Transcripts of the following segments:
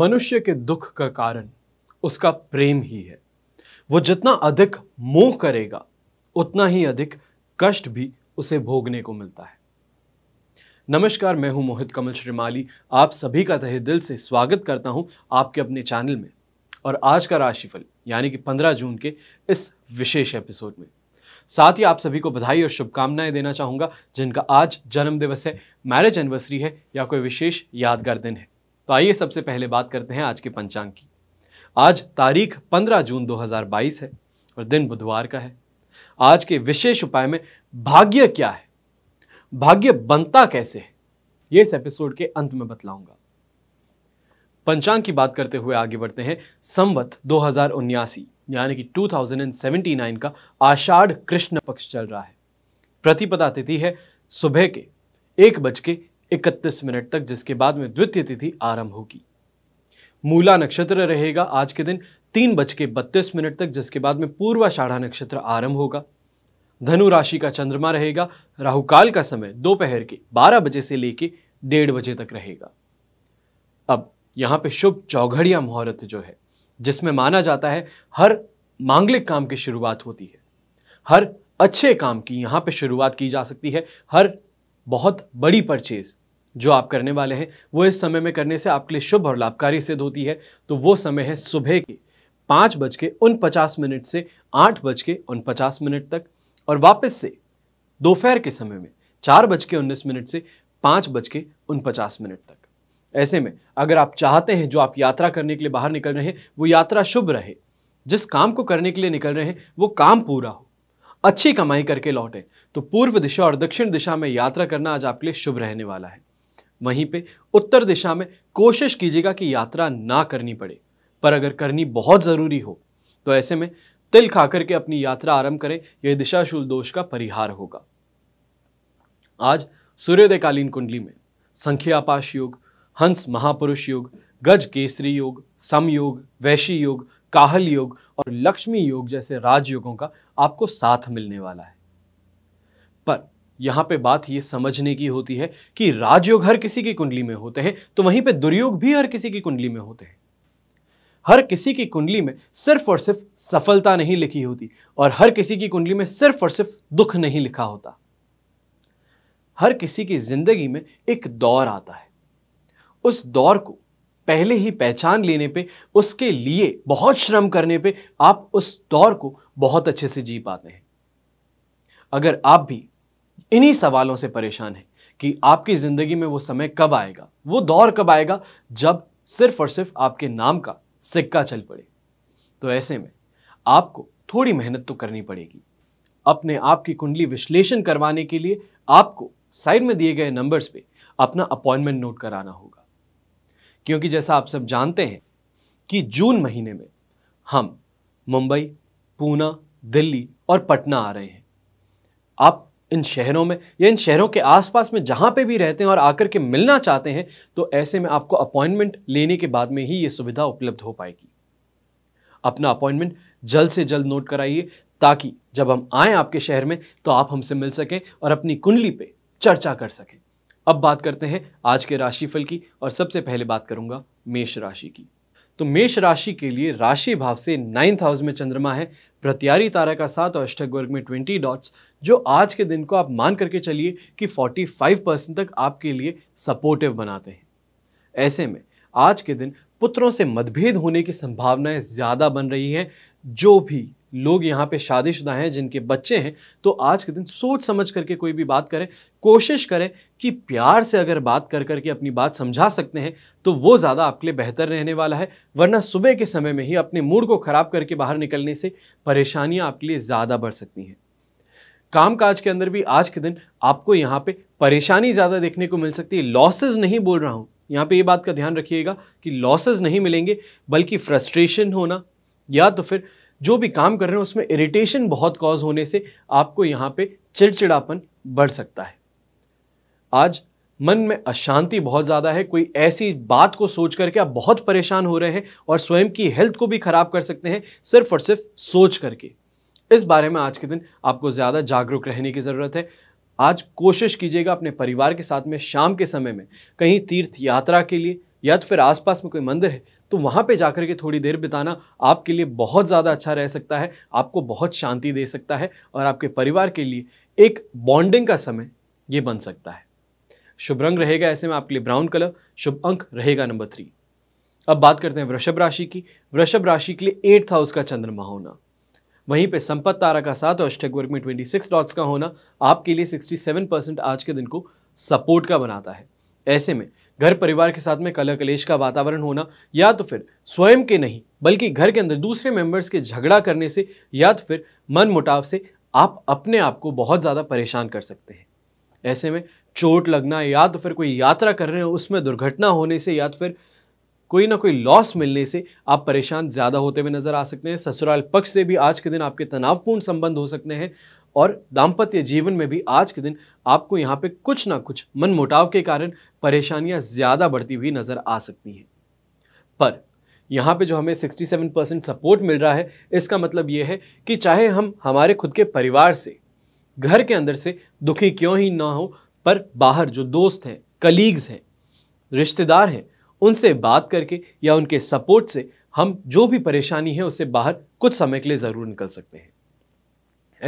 मनुष्य के दुख का कारण उसका प्रेम ही है वो जितना अधिक मोह करेगा उतना ही अधिक कष्ट भी उसे भोगने को मिलता है नमस्कार मैं हूं मोहित कमल श्रीमाली आप सभी का तहे दिल से स्वागत करता हूं आपके अपने चैनल में और आज का राशिफल यानी कि 15 जून के इस विशेष एपिसोड में साथ ही आप सभी को बधाई और शुभकामनाएं देना चाहूँगा जिनका आज जन्मदिवस है मैरिज एनिवर्सरी है या कोई विशेष यादगार दिन है तो आइए सबसे पहले बात करते हैं आज के पंचांग की आज तारीख 15 जून 2022 है और दिन बुधवार का है आज के विशेष उपाय में भाग्य क्या है भाग्य बनता कैसे है ये इस एपिसोड के अंत में बतलाऊंगा पंचांग की बात करते हुए आगे बढ़ते हैं संवत दो यानी कि 2079 का आषाढ़ कृष्ण पक्ष चल रहा है प्रतिपदा तिथि है सुबह के एक बज के इकतीस मिनट तक जिसके बाद में द्वितीय तिथि आरंभ होगी मूला नक्षत्र रहेगा आज के दिन तीन बज के बत्तीस मिनट तक जिसके बाद में पूर्वाषाढ़ा नक्षत्र आरंभ होगा धनु राशि का चंद्रमा रहेगा राहुकाल का समय दोपहर के बारह बजे से लेके डेढ़ बजे तक रहेगा अब यहां पे शुभ चौघड़िया मुहूर्त जो है जिसमें माना जाता है हर मांगलिक काम की शुरुआत होती है हर अच्छे काम की यहां पे शुरुआत की जा सकती है हर बहुत बड़ी परचेज जो आप करने वाले हैं वो इस समय में करने से आपके लिए शुभ और लाभकारी सिद्ध होती है तो वो समय है सुबह के पाँच बज के उन पचास मिनट से आठ बज के उन पचास मिनट तक और वापस से दोपहर के समय में चार बज के उन्नीस मिनट से पाँच बज के उन पचास मिनट तक ऐसे में अगर आप चाहते हैं जो आप यात्रा करने के लिए बाहर निकल रहे हैं वो यात्रा शुभ रहे जिस काम को करने के लिए निकल रहे हैं वो काम पूरा हो अच्छी कमाई करके लौटे तो पूर्व दिशा और दक्षिण दिशा में यात्रा करना आज आपके लिए शुभ रहने वाला है वहीं पे उत्तर दिशा में कोशिश कीजिएगा कि यात्रा ना करनी पड़े पर अगर करनी बहुत ज़रूरी हो तो ऐसे में तिल खा करके अपनी यात्रा आरंभ करें यह दिशाशूल दोष का परिहार होगा आज सूर्योदयकालीन कुंडली में संख्यापाश योग हंस महापुरुष योग गज केसरी योग समयोग वैशी योग काहल योग और लक्ष्मी योग जैसे राजयोगों का आपको साथ मिलने वाला है पर यहाँ पे बात ये समझने की होती है कि राजयोग हर किसी की कुंडली में होते हैं तो वहीं पे दुर्योग भी हर किसी की कुंडली में होते हैं हर किसी की कुंडली में सिर्फ और सिर्फ सफलता नहीं लिखी होती और हर किसी की कुंडली में सिर्फ और सिर्फ दुख नहीं लिखा होता हर किसी की जिंदगी में एक दौर आता है उस दौर को पहले ही पहचान लेने पे उसके लिए बहुत श्रम करने पे आप उस दौर को बहुत अच्छे से जी पाते हैं अगर आप भी इन्हीं सवालों से परेशान हैं कि आपकी ज़िंदगी में वो समय कब आएगा वो दौर कब आएगा जब सिर्फ और सिर्फ आपके नाम का सिक्का चल पड़े तो ऐसे में आपको थोड़ी मेहनत तो करनी पड़ेगी अपने आप की कुंडली विश्लेषण करवाने के लिए आपको साइड में दिए गए नंबर्स पे अपना अपॉइंटमेंट नोट कराना होगा क्योंकि जैसा आप सब जानते हैं कि जून महीने में हम मुंबई पूना दिल्ली और पटना आ रहे हैं आप इन शहरों में या इन शहरों के आसपास में जहाँ पे भी रहते हैं और आकर के मिलना चाहते हैं तो ऐसे में आपको अपॉइंटमेंट लेने के बाद में ही ये सुविधा उपलब्ध हो पाएगी अपना अपॉइंटमेंट जल्द से जल्द नोट कराइए ताकि जब हम आएँ आपके शहर में तो आप हमसे मिल सकें और अपनी कुंडली पे चर्चा कर सकें अब बात करते हैं आज के राशिफल की और सबसे पहले बात करूंगा मेष राशि की तो मेष राशि के लिए राशि भाव से नाइन्थ हाउस में चंद्रमा है प्रत्यारी तारा का साथ और अष्टक वर्ग में ट्वेंटी डॉट्स जो आज के दिन को आप मान करके चलिए कि 45 परसेंट तक आपके लिए सपोर्टिव बनाते हैं ऐसे में आज के दिन पुत्रों से मतभेद होने की संभावनाएं ज़्यादा बन रही हैं जो भी लोग यहाँ पे शादीशुदा हैं जिनके बच्चे हैं तो आज के दिन सोच समझ करके कोई भी बात करें कोशिश करें कि प्यार से अगर बात कर करके अपनी बात समझा सकते हैं तो वो ज़्यादा आपके लिए बेहतर रहने वाला है वरना सुबह के समय में ही अपने मूड को ख़राब करके बाहर निकलने से परेशानियाँ आपके लिए ज़्यादा बढ़ सकती हैं काम काज के अंदर भी आज के दिन आपको यहाँ पे परेशानी ज़्यादा देखने को मिल सकती है लॉसेज नहीं बोल रहा हूँ यहाँ पे ये बात का ध्यान रखिएगा कि लॉसेज नहीं मिलेंगे बल्कि फ्रस्ट्रेशन होना या तो फिर जो भी काम कर रहे हैं उसमें इरिटेशन बहुत कॉज होने से आपको यहाँ पे चिड़चिड़ापन बढ़ सकता है आज मन में अशांति बहुत ज़्यादा है कोई ऐसी बात को सोच करके आप बहुत परेशान हो रहे हैं और स्वयं की हेल्थ को भी ख़राब कर सकते हैं सिर्फ और सिर्फ सोच करके इस बारे में आज के दिन आपको ज़्यादा जागरूक रहने की ज़रूरत है आज कोशिश कीजिएगा अपने परिवार के साथ में शाम के समय में कहीं तीर्थ यात्रा के लिए या तो फिर आसपास में कोई मंदिर है तो वहाँ पे जाकर के थोड़ी देर बिताना आपके लिए बहुत ज़्यादा अच्छा रह सकता है आपको बहुत शांति दे सकता है और आपके परिवार के लिए एक बॉन्डिंग का समय ये बन सकता है शुभ रंग रहेगा ऐसे में आपके लिए ब्राउन कलर शुभ अंक रहेगा नंबर थ्री अब बात करते हैं वृषभ राशि की वृषभ राशि के लिए एट्थ हाउस का चंद्रमा होना वहीं पे संपत तारा का साथ और स्टेक वर्क में 26 डॉट्स का होना आपके लिए 67 परसेंट आज के दिन को सपोर्ट का बनाता है ऐसे में घर परिवार के साथ में कला कलेश का वातावरण होना या तो फिर स्वयं के नहीं बल्कि घर के अंदर दूसरे मेंबर्स के झगड़ा करने से या तो फिर मन मुटाव से आप अपने आप को बहुत ज़्यादा परेशान कर सकते हैं ऐसे में चोट लगना या तो फिर कोई यात्रा कर रहे हो उसमें दुर्घटना होने से या तो फिर कोई ना कोई लॉस मिलने से आप परेशान ज़्यादा होते हुए नजर आ सकते हैं ससुराल पक्ष से भी आज के दिन आपके तनावपूर्ण संबंध हो सकते हैं और दाम्पत्य जीवन में भी आज के दिन आपको यहाँ पे कुछ ना कुछ मनमुटाव के कारण परेशानियाँ ज़्यादा बढ़ती हुई नज़र आ सकती हैं पर यहाँ पे जो हमें 67 परसेंट सपोर्ट मिल रहा है इसका मतलब ये है कि चाहे हम हमारे खुद के परिवार से घर के अंदर से दुखी क्यों ही ना हो पर बाहर जो दोस्त हैं कलीग्स हैं रिश्तेदार हैं उनसे बात करके या उनके सपोर्ट से हम जो भी परेशानी है उससे बाहर कुछ समय के लिए ज़रूर निकल सकते हैं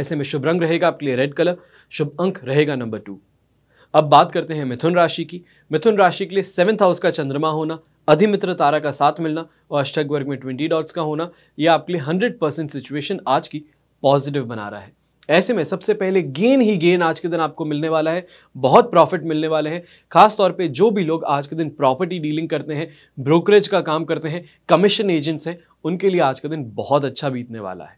ऐसे में शुभ रंग रहेगा आपके लिए रेड कलर शुभ अंक रहेगा नंबर टू अब बात करते हैं मिथुन राशि की मिथुन राशि के लिए सेवंथ हाउस का चंद्रमा होना अधिमित्र तारा का साथ मिलना और अष्टक वर्ग में ट्वेंटी डॉट्स का होना यह आपके लिए हंड्रेड परसेंट सिचुएशन आज की पॉजिटिव बना रहा है ऐसे में सबसे पहले गेन ही गेन आज के दिन आपको मिलने वाला है बहुत प्रॉफिट मिलने वाले हैं खासतौर पे जो भी लोग आज के दिन प्रॉपर्टी डीलिंग करते हैं ब्रोकरेज का काम करते हैं कमीशन एजेंट्स हैं उनके लिए आज का दिन बहुत अच्छा बीतने वाला है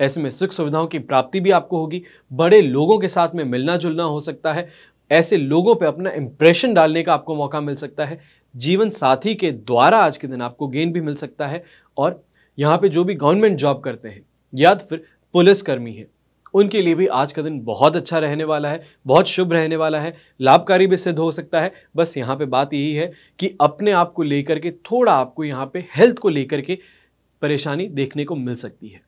ऐसे में सुख सुविधाओं की प्राप्ति भी आपको होगी बड़े लोगों के साथ में मिलना जुलना हो सकता है ऐसे लोगों पर अपना इंप्रेशन डालने का आपको मौका मिल सकता है जीवन साथी के द्वारा आज के दिन आपको गेन भी मिल सकता है और यहाँ पे जो भी गवर्नमेंट जॉब करते हैं या तो फिर पुलिसकर्मी है उनके लिए भी आज का दिन बहुत अच्छा रहने वाला है बहुत शुभ रहने वाला है लाभकारी भी सिद्ध हो सकता है बस यहाँ पे बात यही है कि अपने आप को लेकर के थोड़ा आपको यहाँ पे हेल्थ को लेकर के परेशानी देखने को मिल सकती है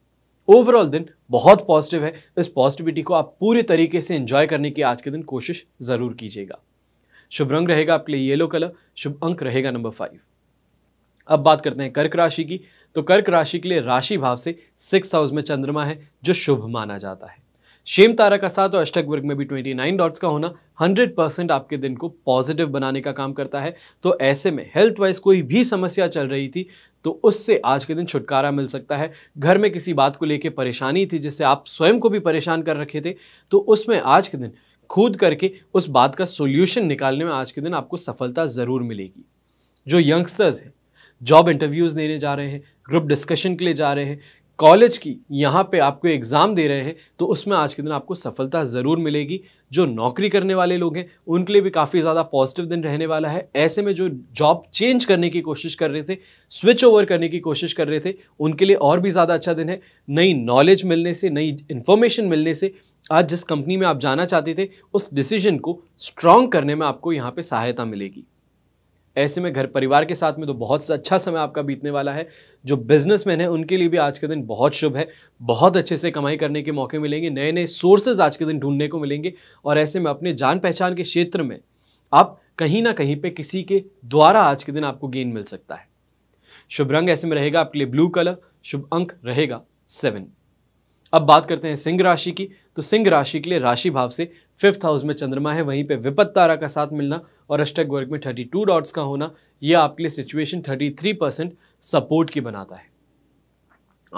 ओवरऑल दिन बहुत पॉजिटिव है इस पॉजिटिविटी को आप पूरे तरीके से एंजॉय करने की आज के दिन कोशिश ज़रूर कीजिएगा शुभ रंग रहेगा आपके लिए येलो कलर शुभ अंक रहेगा नंबर फाइव अब बात करते हैं कर्क राशि की तो कर्क राशि के लिए राशि भाव से सिक्स हाउस में चंद्रमा है जो शुभ माना जाता है शेम तारा का साथ और अष्टक वर्ग में भी ट्वेंटी नाइन डॉट्स का होना हंड्रेड परसेंट आपके दिन को पॉजिटिव बनाने का काम करता है तो ऐसे में हेल्थ वाइज कोई भी समस्या चल रही थी तो उससे आज के दिन छुटकारा मिल सकता है घर में किसी बात को लेकर परेशानी थी जिससे आप स्वयं को भी परेशान कर रखे थे तो उसमें आज के दिन खुद करके उस बात का सोल्यूशन निकालने में आज के दिन आपको सफलता ज़रूर मिलेगी जो यंगस्टर्स हैं जॉब इंटरव्यूज़ देने जा रहे हैं ग्रुप डिस्कशन के लिए जा रहे हैं कॉलेज की यहाँ पे आपको एग्ज़ाम दे रहे हैं तो उसमें आज के दिन आपको सफलता ज़रूर मिलेगी जो नौकरी करने वाले लोग हैं उनके लिए भी काफ़ी ज़्यादा पॉजिटिव दिन रहने वाला है ऐसे में जो जॉब चेंज करने की कोशिश कर रहे थे स्विच ओवर करने की कोशिश कर रहे थे उनके लिए और भी ज़्यादा अच्छा दिन है नई नॉलेज मिलने से नई इन्फॉर्मेशन मिलने से आज जिस कंपनी में आप जाना चाहते थे उस डिसीजन को स्ट्रॉन्ग करने में आपको यहाँ पर सहायता मिलेगी ऐसे में घर परिवार के साथ में तो बहुत अच्छा समय आपका बीतने वाला है जो बिजनेसमैन है उनके लिए भी आज का दिन बहुत शुभ है बहुत अच्छे से कमाई करने के मौके मिलेंगे नए नए सोर्सेज आज के दिन ढूंढने को मिलेंगे और ऐसे में अपने जान पहचान के क्षेत्र में आप कहीं ना कहीं पे किसी के द्वारा आज के दिन आपको गेन मिल सकता है शुभ रंग ऐसे में रहेगा आपके लिए ब्लू कलर शुभ अंक रहेगा सेवन अब बात करते हैं सिंह राशि की तो सिंह राशि के लिए राशि भाव से फिफ्थ हाउस में चंद्रमा है वहीं पे विपत तारा का साथ मिलना और अष्टक वर्ग में 32 डॉट्स का होना ये आपके लिए सिचुएशन 33 परसेंट सपोर्ट की बनाता है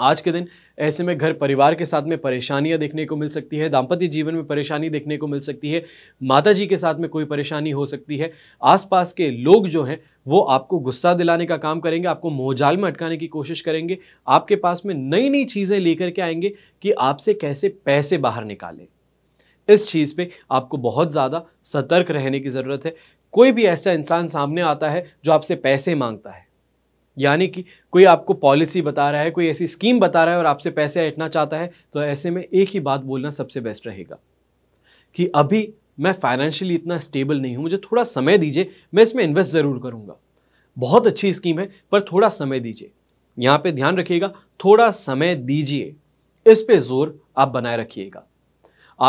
आज के दिन ऐसे में घर परिवार के साथ में परेशानियां देखने को मिल सकती है दाम्पत्य जीवन में परेशानी देखने को मिल सकती है माता जी के साथ में कोई परेशानी हो सकती है आसपास के लोग जो हैं वो आपको गुस्सा दिलाने का काम करेंगे आपको मोहजाल में अटकाने की कोशिश करेंगे आपके पास में नई नई चीज़ें लेकर के आएंगे कि आपसे कैसे पैसे बाहर निकालें इस चीज़ पे आपको बहुत ज़्यादा सतर्क रहने की ज़रूरत है कोई भी ऐसा इंसान सामने आता है जो आपसे पैसे मांगता है यानी कि कोई आपको पॉलिसी बता रहा है कोई ऐसी स्कीम बता रहा है और आपसे पैसे ऐटना चाहता है तो ऐसे में एक ही बात बोलना सबसे बेस्ट रहेगा कि अभी मैं फाइनेंशियली इतना स्टेबल नहीं हूँ मुझे थोड़ा समय दीजिए मैं इसमें इन्वेस्ट ज़रूर करूँगा बहुत अच्छी स्कीम है पर थोड़ा समय दीजिए यहाँ पे ध्यान रखिएगा थोड़ा समय दीजिए इस पे जोर आप बनाए रखिएगा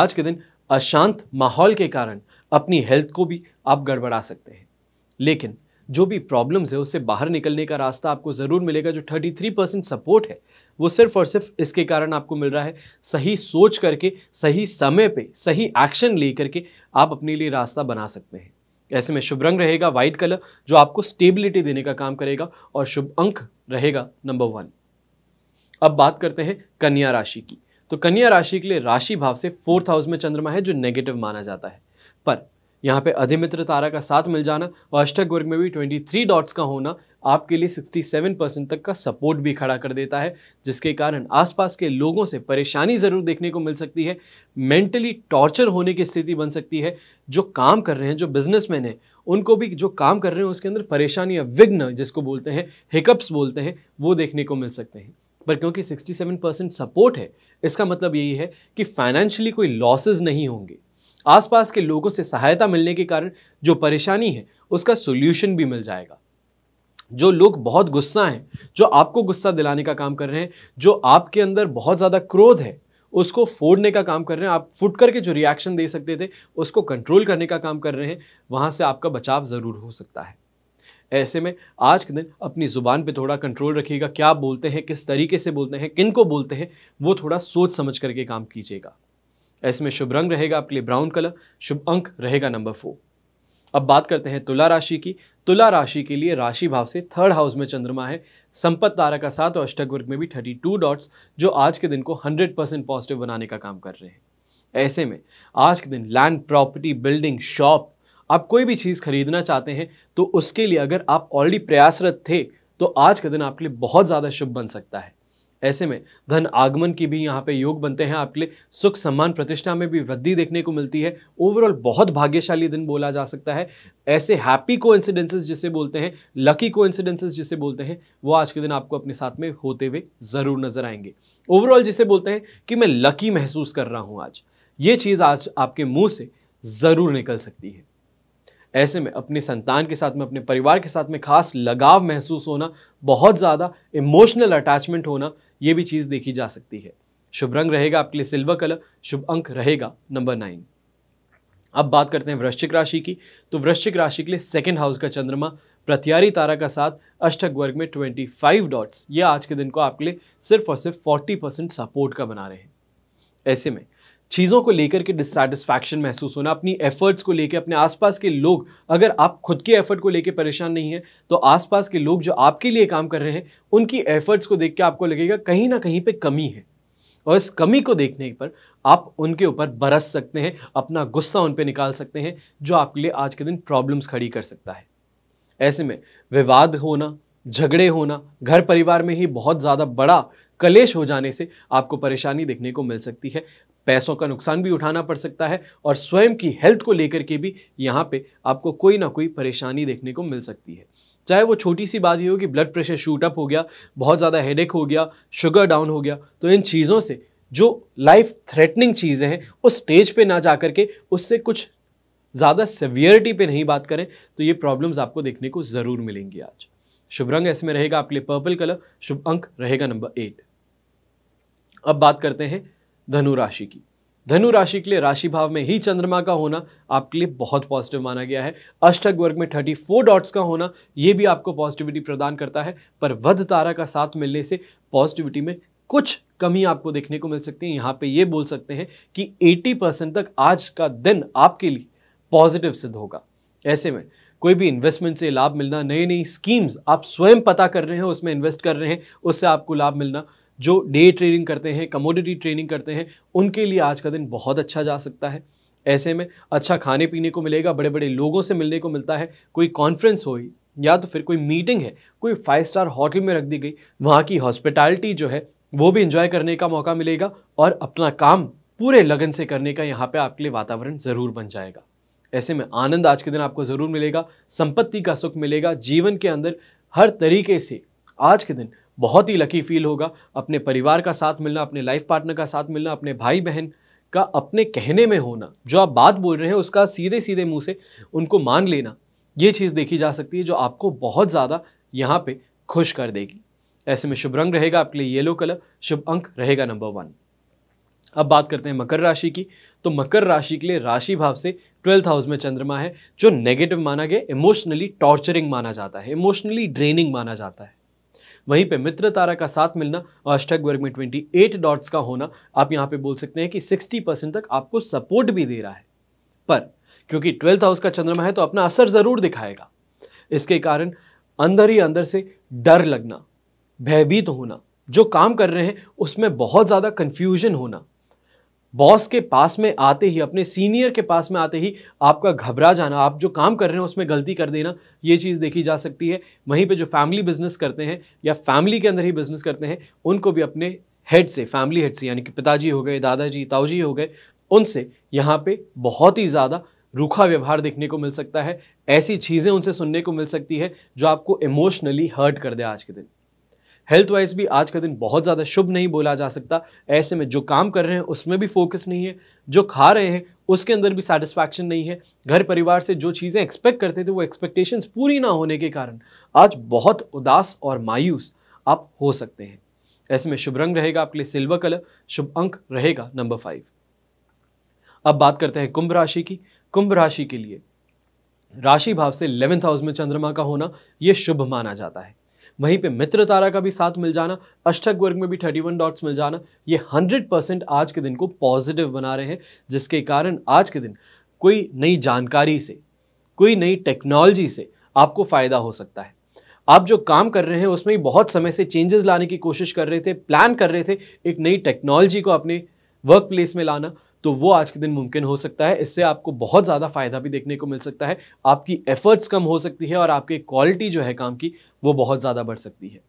आज के दिन अशांत माहौल के कारण अपनी हेल्थ को भी आप गड़बड़ा सकते हैं लेकिन जो भी प्रॉब्लम्स है उससे बाहर निकलने का रास्ता आपको ज़रूर मिलेगा जो 33 परसेंट सपोर्ट है वो सिर्फ और सिर्फ इसके कारण आपको मिल रहा है सही सोच करके सही समय पे सही एक्शन ले करके आप अपने लिए रास्ता बना सकते हैं ऐसे में शुभ रंग रहेगा वाइट कलर जो आपको स्टेबिलिटी देने का काम करेगा और शुभ अंक रहेगा नंबर वन अब बात करते हैं कन्या राशि की तो कन्या राशि के लिए राशि भाव से फोर्थ हाउस में चंद्रमा है जो नेगेटिव माना जाता है पर यहाँ पे अधिमित्र तारा का साथ मिल जाना और अष्टक वर्ग में भी 23 डॉट्स का होना आपके लिए 67 परसेंट तक का सपोर्ट भी खड़ा कर देता है जिसके कारण आसपास के लोगों से परेशानी ज़रूर देखने को मिल सकती है मेंटली टॉर्चर होने की स्थिति बन सकती है जो काम कर रहे हैं जो बिजनेसमैन हैं उनको भी जो काम कर रहे हैं उसके अंदर परेशानी या विघ्न जिसको बोलते हैं हिकअप्स बोलते हैं वो देखने को मिल सकते हैं पर क्योंकि 67 परसेंट सपोर्ट है इसका मतलब यही है कि फाइनेंशियली कोई लॉसेज नहीं होंगे आसपास के लोगों से सहायता मिलने के कारण जो परेशानी है उसका सोल्यूशन भी मिल जाएगा जो लोग बहुत गुस्सा हैं जो आपको गुस्सा दिलाने का काम कर रहे हैं जो आपके अंदर बहुत ज़्यादा क्रोध है उसको फोड़ने का काम कर रहे हैं आप फुट करके जो रिएक्शन दे सकते थे उसको कंट्रोल करने का काम कर रहे हैं वहाँ से आपका बचाव ज़रूर हो सकता है ऐसे में आज के दिन अपनी ज़ुबान पे थोड़ा कंट्रोल रखिएगा क्या बोलते हैं किस तरीके से बोलते हैं किन को बोलते हैं वो थोड़ा सोच समझ करके काम कीजिएगा ऐसे में शुभ रंग रहेगा आपके लिए ब्राउन कलर शुभ अंक रहेगा नंबर फोर अब बात करते हैं तुला राशि की तुला राशि के लिए राशि भाव से थर्ड हाउस में चंद्रमा है संपत तारा का साथ और अष्टक वर्ग में भी थर्टी टू डॉट्स जो आज के दिन को हंड्रेड परसेंट पॉजिटिव बनाने का काम कर रहे हैं ऐसे में आज के दिन लैंड प्रॉपर्टी बिल्डिंग शॉप आप कोई भी चीज़ खरीदना चाहते हैं तो उसके लिए अगर आप ऑलरेडी प्रयासरत थे तो आज का दिन आपके लिए बहुत ज़्यादा शुभ बन सकता है ऐसे में धन आगमन की भी यहाँ पे योग बनते हैं आपके लिए सुख सम्मान प्रतिष्ठा में भी वृद्धि देखने को मिलती है ओवरऑल बहुत भाग्यशाली दिन बोला जा सकता है ऐसे हैप्पी को जिसे बोलते हैं लकी को जिसे बोलते हैं वो आज के दिन आपको अपने साथ में होते हुए ज़रूर नजर आएंगे ओवरऑल जिसे बोलते हैं कि मैं लकी महसूस कर रहा हूँ आज ये चीज़ आज आपके मुँह से ज़रूर निकल सकती है ऐसे में अपने संतान के साथ में अपने परिवार के साथ में खास लगाव महसूस होना बहुत ज़्यादा इमोशनल अटैचमेंट होना ये भी चीज़ देखी जा सकती है शुभ रंग रहेगा आपके लिए सिल्वर कलर शुभ अंक रहेगा नंबर नाइन अब बात करते हैं वृश्चिक राशि की तो वृश्चिक राशि के लिए सेकेंड हाउस का चंद्रमा प्रत्यारी तारा का साथ अष्टक वर्ग में 25 डॉट्स ये आज के दिन को आपके लिए सिर्फ और सिर्फ 40 परसेंट सपोर्ट का बना रहे हैं ऐसे में चीज़ों को लेकर के डिससेटिस्फैक्शन महसूस होना अपनी एफर्ट्स को लेकर अपने आसपास के लोग अगर आप खुद के एफर्ट को लेकर परेशान नहीं है तो आसपास के लोग जो आपके लिए काम कर रहे हैं उनकी एफर्ट्स को देख के आपको लगेगा कहीं ना कहीं पे कमी है और इस कमी को देखने पर आप उनके ऊपर बरस सकते हैं अपना गुस्सा उन पर निकाल सकते हैं जो आपके लिए आज के दिन प्रॉब्लम्स खड़ी कर सकता है ऐसे में विवाद होना झगड़े होना घर परिवार में ही बहुत ज़्यादा बड़ा कलेश हो जाने से आपको परेशानी देखने को मिल सकती है पैसों का नुकसान भी उठाना पड़ सकता है और स्वयं की हेल्थ को लेकर के भी यहाँ पे आपको कोई ना कोई परेशानी देखने को मिल सकती है चाहे वो छोटी सी बात ही हो कि ब्लड प्रेशर शूट अप हो गया बहुत ज़्यादा हेडेक हो गया शुगर डाउन हो गया तो इन चीज़ों से जो लाइफ थ्रेटनिंग चीज़ें हैं उस स्टेज पे ना जा करके उससे कुछ ज़्यादा सिवियरिटी पे नहीं बात करें तो ये प्रॉब्लम्स आपको देखने को ज़रूर मिलेंगी आज शुभ रंग ऐसे में रहेगा आपके लिए पर्पल कलर शुभ अंक रहेगा नंबर एट अब बात करते हैं धनु राशि की धनु राशि के लिए राशि भाव में ही चंद्रमा का होना आपके लिए बहुत पॉजिटिव माना गया है अष्टक वर्ग में 34 डॉट्स का होना यह भी आपको पॉजिटिविटी प्रदान करता है पर वध तारा का साथ मिलने से पॉजिटिविटी में कुछ कमी आपको देखने को मिल सकती है यहां पे ये बोल सकते हैं कि 80 परसेंट तक आज का दिन आपके लिए पॉजिटिव सिद्ध होगा ऐसे में कोई भी इन्वेस्टमेंट से लाभ मिलना नई नई स्कीम्स आप स्वयं पता कर रहे हैं उसमें इन्वेस्ट कर रहे हैं उससे आपको लाभ मिलना जो डे ट्रेडिंग करते हैं कमोडिटी ट्रेडिंग करते हैं उनके लिए आज का दिन बहुत अच्छा जा सकता है ऐसे में अच्छा खाने पीने को मिलेगा बड़े बड़े लोगों से मिलने को मिलता है कोई कॉन्फ्रेंस हो या तो फिर कोई मीटिंग है कोई फाइव स्टार होटल में रख दी गई वहाँ की हॉस्पिटैलिटी जो है वो भी इंजॉय करने का मौका मिलेगा और अपना काम पूरे लगन से करने का यहाँ पे आपके लिए वातावरण ज़रूर बन जाएगा ऐसे में आनंद आज के दिन आपको ज़रूर मिलेगा संपत्ति का सुख मिलेगा जीवन के अंदर हर तरीके से आज के दिन बहुत ही लकी फील होगा अपने परिवार का साथ मिलना अपने लाइफ पार्टनर का साथ मिलना अपने भाई बहन का अपने कहने में होना जो आप बात बोल रहे हैं उसका सीधे सीधे मुंह से उनको मान लेना ये चीज़ देखी जा सकती है जो आपको बहुत ज़्यादा यहाँ पे खुश कर देगी ऐसे में शुभ रंग रहेगा आपके लिए येलो कलर शुभ अंक रहेगा नंबर वन अब बात करते हैं मकर राशि की तो मकर राशि के लिए राशि भाव से ट्वेल्थ हाउस में चंद्रमा है जो नेगेटिव माना गया इमोशनली टॉर्चरिंग माना जाता है इमोशनली ड्रेनिंग माना जाता है वहीं पे मित्र तारा का साथ मिलना और अष्टक वर्ग में ट्वेंटी एट डॉट्स का होना आप यहाँ पे बोल सकते हैं कि सिक्सटी परसेंट तक आपको सपोर्ट भी दे रहा है पर क्योंकि ट्वेल्थ हाउस का चंद्रमा है तो अपना असर ज़रूर दिखाएगा इसके कारण अंदर ही अंदर से डर लगना भयभीत होना जो काम कर रहे हैं उसमें बहुत ज़्यादा कन्फ्यूजन होना बॉस के पास में आते ही अपने सीनियर के पास में आते ही आपका घबरा जाना आप जो काम कर रहे हैं उसमें गलती कर देना ये चीज़ देखी जा सकती है वहीं पे जो फैमिली बिजनेस करते हैं या फैमिली के अंदर ही बिजनेस करते हैं उनको भी अपने हेड से फैमिली हेड से यानी कि पिताजी हो गए दादाजी ताऊजी हो गए उनसे यहाँ पर बहुत ही ज़्यादा रूखा व्यवहार देखने को मिल सकता है ऐसी चीज़ें उनसे सुनने को मिल सकती है जो आपको इमोशनली हर्ट कर दे आज के दिन हेल्थ वाइज भी आज का दिन बहुत ज़्यादा शुभ नहीं बोला जा सकता ऐसे में जो काम कर रहे हैं उसमें भी फोकस नहीं है जो खा रहे हैं उसके अंदर भी सेटिस्फैक्शन नहीं है घर परिवार से जो चीज़ें एक्सपेक्ट करते थे वो एक्सपेक्टेशंस पूरी ना होने के कारण आज बहुत उदास और मायूस आप हो सकते हैं ऐसे में शुभ रंग रहेगा आपके लिए सिल्वर कलर शुभ अंक रहेगा नंबर फाइव अब बात करते हैं कुंभ राशि की कुंभ राशि के लिए राशि भाव से इलेवेंथ हाउस में चंद्रमा का होना यह शुभ माना जाता है वहीं पे मित्र तारा का भी साथ मिल जाना अष्टक वर्ग में भी 31 डॉट्स मिल जाना ये 100 परसेंट आज के दिन को पॉजिटिव बना रहे हैं जिसके कारण आज के दिन कोई नई जानकारी से कोई नई टेक्नोलॉजी से आपको फ़ायदा हो सकता है आप जो काम कर रहे हैं उसमें बहुत समय से चेंजेस लाने की कोशिश कर रहे थे प्लान कर रहे थे एक नई टेक्नोलॉजी को अपने वर्क प्लेस में लाना तो वो आज के दिन मुमकिन हो सकता है इससे आपको बहुत ज़्यादा फ़ायदा भी देखने को मिल सकता है आपकी एफर्ट्स कम हो सकती है और आपकी क्वालिटी जो है काम की वो बहुत ज़्यादा बढ़ सकती है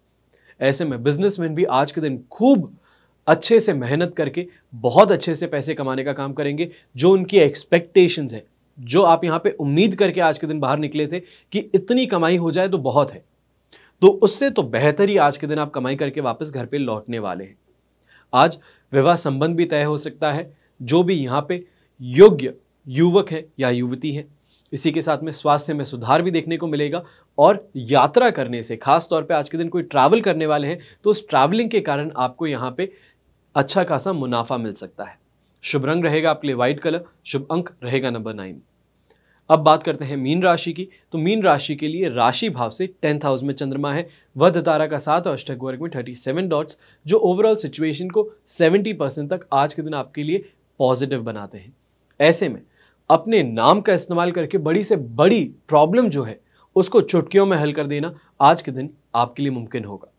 ऐसे में बिजनेसमैन भी आज के दिन खूब अच्छे से मेहनत करके बहुत अच्छे से पैसे कमाने का काम करेंगे जो उनकी एक्सपेक्टेशंस है जो आप यहाँ पे उम्मीद करके आज के दिन बाहर निकले थे कि इतनी कमाई हो जाए तो बहुत है तो उससे तो बेहतर ही आज के दिन आप कमाई करके वापस घर पे लौटने वाले हैं आज विवाह संबंध भी तय हो सकता है जो भी यहाँ पे योग्य युवक है या युवती है इसी के साथ में स्वास्थ्य में सुधार भी देखने को मिलेगा और यात्रा करने से खास तौर पे आज के दिन कोई ट्रैवल करने वाले हैं तो उस ट्रैवलिंग के कारण आपको यहाँ पे अच्छा खासा मुनाफा मिल सकता है शुभ रंग रहेगा आपके लिए व्हाइट कलर शुभ अंक रहेगा नंबर नाइन अब बात करते हैं मीन राशि की तो मीन राशि के लिए राशि भाव से टेंथ हाउस में चंद्रमा है वध तारा का साथ और अष्टक वर्ग में थर्टी सेवन डॉट्स जो ओवरऑल सिचुएशन को सेवेंटी परसेंट तक आज के दिन आपके लिए पॉजिटिव बनाते हैं ऐसे में अपने नाम का इस्तेमाल करके बड़ी से बड़ी प्रॉब्लम जो है उसको चुटकियों में हल कर देना आज के दिन आपके लिए मुमकिन होगा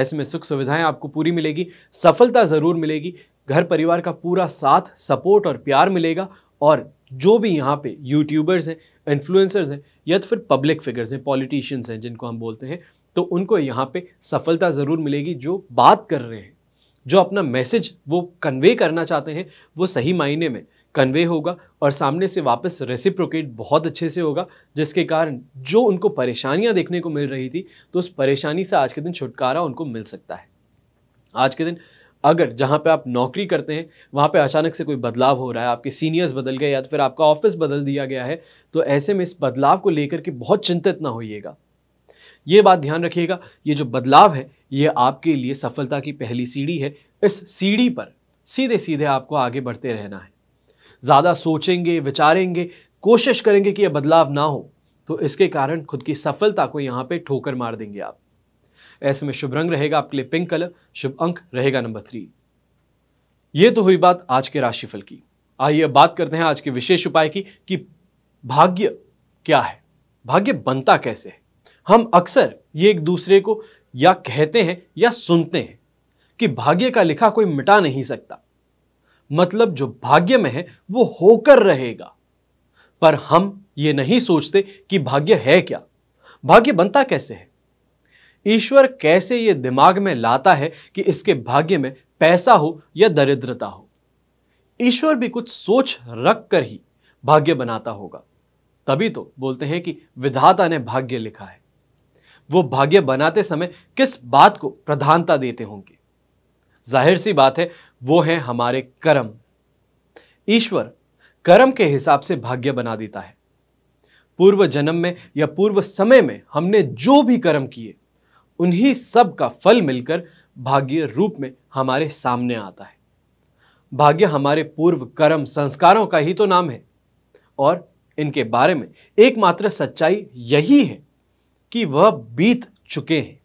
ऐसे में सुख सुविधाएं आपको पूरी मिलेगी सफलता ज़रूर मिलेगी घर परिवार का पूरा साथ सपोर्ट और प्यार मिलेगा और जो भी यहाँ पे यूट्यूबर्स हैं इन्फ्लुएंसर्स हैं या तो फिर पब्लिक फिगर्स हैं पॉलिटिशियंस हैं जिनको हम बोलते हैं तो उनको यहाँ पे सफलता ज़रूर मिलेगी जो बात कर रहे हैं जो अपना मैसेज वो कन्वे करना चाहते हैं वो सही मायने में कन्वे होगा और सामने से वापस रेसिप्रोकेट बहुत अच्छे से होगा जिसके कारण जो उनको परेशानियां देखने को मिल रही थी तो उस परेशानी से आज के दिन छुटकारा उनको मिल सकता है आज के दिन अगर जहाँ पे आप नौकरी करते हैं वहाँ पे अचानक से कोई बदलाव हो रहा है आपके सीनियर्स बदल गए या तो फिर आपका ऑफिस बदल दिया गया है तो ऐसे में इस बदलाव को लेकर के बहुत चिंतित ना होइएगा ये बात ध्यान रखिएगा ये जो बदलाव है ये आपके लिए सफलता की पहली सीढ़ी है इस सीढ़ी पर सीधे सीधे आपको आगे बढ़ते रहना है ज़्यादा सोचेंगे विचारेंगे कोशिश करेंगे कि यह बदलाव ना हो तो इसके कारण खुद की सफलता को यहाँ पे ठोकर मार देंगे आप ऐसे में शुभ रंग रहेगा आपके लिए पिंक कलर शुभ अंक रहेगा नंबर थ्री ये तो हुई बात आज के राशिफल की आइए अब बात करते हैं आज के विशेष उपाय की कि भाग्य क्या है भाग्य बनता कैसे है हम अक्सर ये एक दूसरे को या कहते हैं या सुनते हैं कि भाग्य का लिखा कोई मिटा नहीं सकता मतलब जो भाग्य में है वो होकर रहेगा पर हम ये नहीं सोचते कि भाग्य है क्या भाग्य बनता कैसे है ईश्वर कैसे ये दिमाग में लाता है कि इसके भाग्य में पैसा हो या दरिद्रता हो ईश्वर भी कुछ सोच रख कर ही भाग्य बनाता होगा तभी तो बोलते हैं कि विधाता ने भाग्य लिखा है वो भाग्य बनाते समय किस बात को प्रधानता देते होंगे जाहिर सी बात है वो है हमारे कर्म ईश्वर कर्म के हिसाब से भाग्य बना देता है पूर्व जन्म में या पूर्व समय में हमने जो भी कर्म किए उन्हीं सब का फल मिलकर भाग्य रूप में हमारे सामने आता है भाग्य हमारे पूर्व कर्म संस्कारों का ही तो नाम है और इनके बारे में एकमात्र सच्चाई यही है कि वह बीत चुके हैं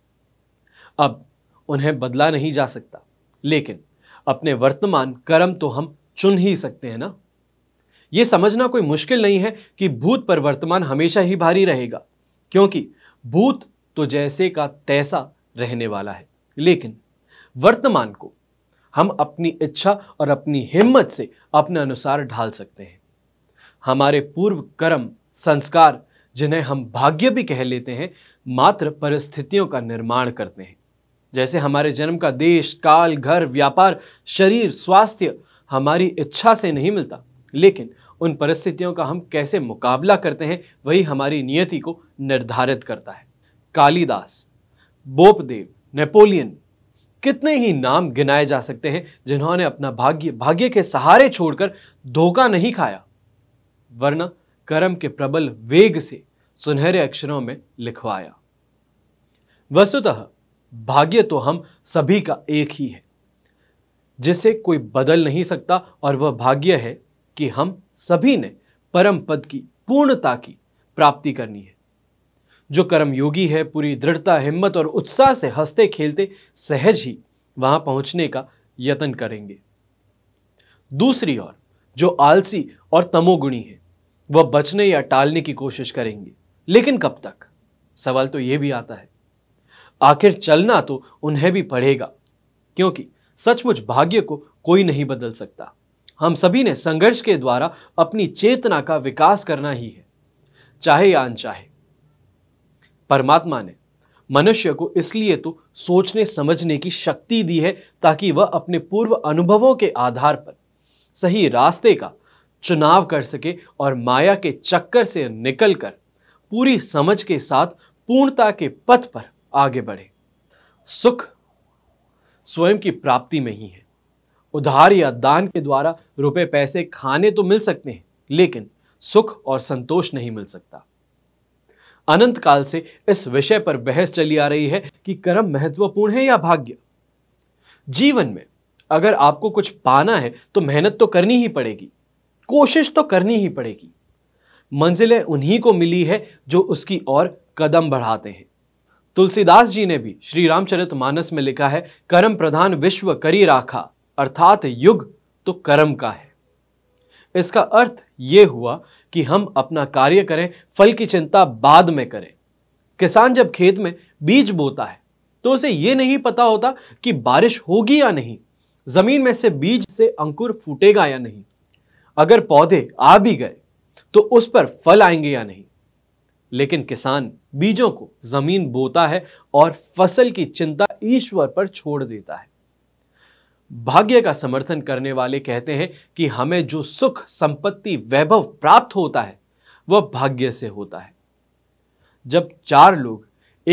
अब उन्हें बदला नहीं जा सकता लेकिन अपने वर्तमान कर्म तो हम चुन ही सकते हैं ना यह समझना कोई मुश्किल नहीं है कि भूत पर वर्तमान हमेशा ही भारी रहेगा क्योंकि भूत तो जैसे का तैसा रहने वाला है लेकिन वर्तमान को हम अपनी इच्छा और अपनी हिम्मत से अपने अनुसार ढाल सकते हैं हमारे पूर्व कर्म संस्कार जिन्हें हम भाग्य भी कह लेते हैं मात्र परिस्थितियों का निर्माण करते हैं जैसे हमारे जन्म का देश काल घर व्यापार शरीर स्वास्थ्य हमारी इच्छा से नहीं मिलता लेकिन उन परिस्थितियों का हम कैसे मुकाबला करते हैं वही हमारी नियति को निर्धारित करता है कालिदास बोपदेव नेपोलियन कितने ही नाम गिनाए जा सकते हैं जिन्होंने अपना भाग्य भाग्य के सहारे छोड़कर धोखा नहीं खाया वरना कर्म के प्रबल वेग से सुनहरे अक्षरों में लिखवाया वस्तुतः भाग्य तो हम सभी का एक ही है जिसे कोई बदल नहीं सकता और वह भाग्य है कि हम सभी ने परम पद की पूर्णता की प्राप्ति करनी है जो कर्म योगी है पूरी दृढ़ता हिम्मत और उत्साह से हंसते खेलते सहज ही वहां पहुंचने का यत्न करेंगे दूसरी ओर जो आलसी और तमोगुणी है वह बचने या टालने की कोशिश करेंगे लेकिन कब तक सवाल तो यह भी आता है आखिर चलना तो उन्हें भी पड़ेगा क्योंकि सचमुच भाग्य को कोई नहीं बदल सकता हम सभी ने संघर्ष के द्वारा अपनी चेतना का विकास करना ही है चाहे या अनचाहे परमात्मा ने मनुष्य को इसलिए तो सोचने समझने की शक्ति दी है ताकि वह अपने पूर्व अनुभवों के आधार पर सही रास्ते का चुनाव कर सके और माया के चक्कर से निकलकर पूरी समझ के साथ पूर्णता के पथ पर आगे बढ़े सुख स्वयं की प्राप्ति में ही है उधार या दान के द्वारा रुपए पैसे खाने तो मिल सकते हैं लेकिन सुख और संतोष नहीं मिल सकता अनंत काल से इस विषय पर बहस चली आ रही है कि कर्म महत्वपूर्ण है या भाग्य जीवन में अगर आपको कुछ पाना है तो मेहनत तो करनी ही पड़ेगी कोशिश तो करनी ही पड़ेगी मंजिलें उन्हीं को मिली है जो उसकी ओर कदम बढ़ाते हैं तुलसीदास जी ने भी श्री रामचरित मानस में लिखा है कर्म प्रधान विश्व करी राखा अर्थात युग तो कर्म का है इसका अर्थ यह हुआ कि हम अपना कार्य करें फल की चिंता बाद में करें किसान जब खेत में बीज बोता है तो उसे यह नहीं पता होता कि बारिश होगी या नहीं जमीन में से बीज से अंकुर फूटेगा या नहीं अगर पौधे आ भी गए तो उस पर फल आएंगे या नहीं लेकिन किसान बीजों को जमीन बोता है और फसल की चिंता ईश्वर पर छोड़ देता है भाग्य का समर्थन करने वाले कहते हैं कि हमें जो सुख संपत्ति वैभव प्राप्त होता है वह भाग्य से होता है जब चार लोग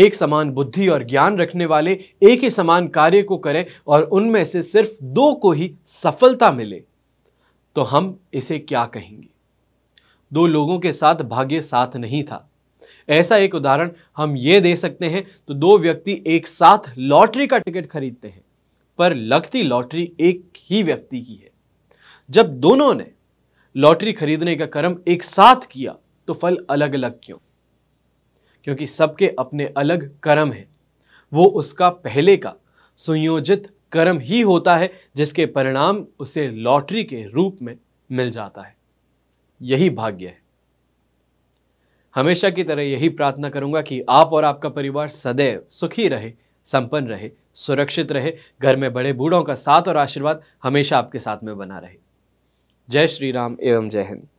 एक समान बुद्धि और ज्ञान रखने वाले एक ही समान कार्य को करें और उनमें से सिर्फ दो को ही सफलता मिले तो हम इसे क्या कहेंगे दो लोगों के साथ भाग्य साथ नहीं था ऐसा एक उदाहरण हम ये दे सकते हैं तो दो व्यक्ति एक साथ लॉटरी का टिकट खरीदते हैं पर लगती लॉटरी एक ही व्यक्ति की है जब दोनों ने लॉटरी खरीदने का कर्म एक साथ किया तो फल अलग अलग क्यों क्योंकि सबके अपने अलग कर्म हैं वो उसका पहले का संयोजित कर्म ही होता है जिसके परिणाम उसे लॉटरी के रूप में मिल जाता है यही भाग्य है हमेशा की तरह यही प्रार्थना करूंगा कि आप और आपका परिवार सदैव सुखी रहे संपन्न रहे सुरक्षित रहे घर में बड़े बूढ़ों का साथ और आशीर्वाद हमेशा आपके साथ में बना रहे जय श्री राम एवं जय हिंद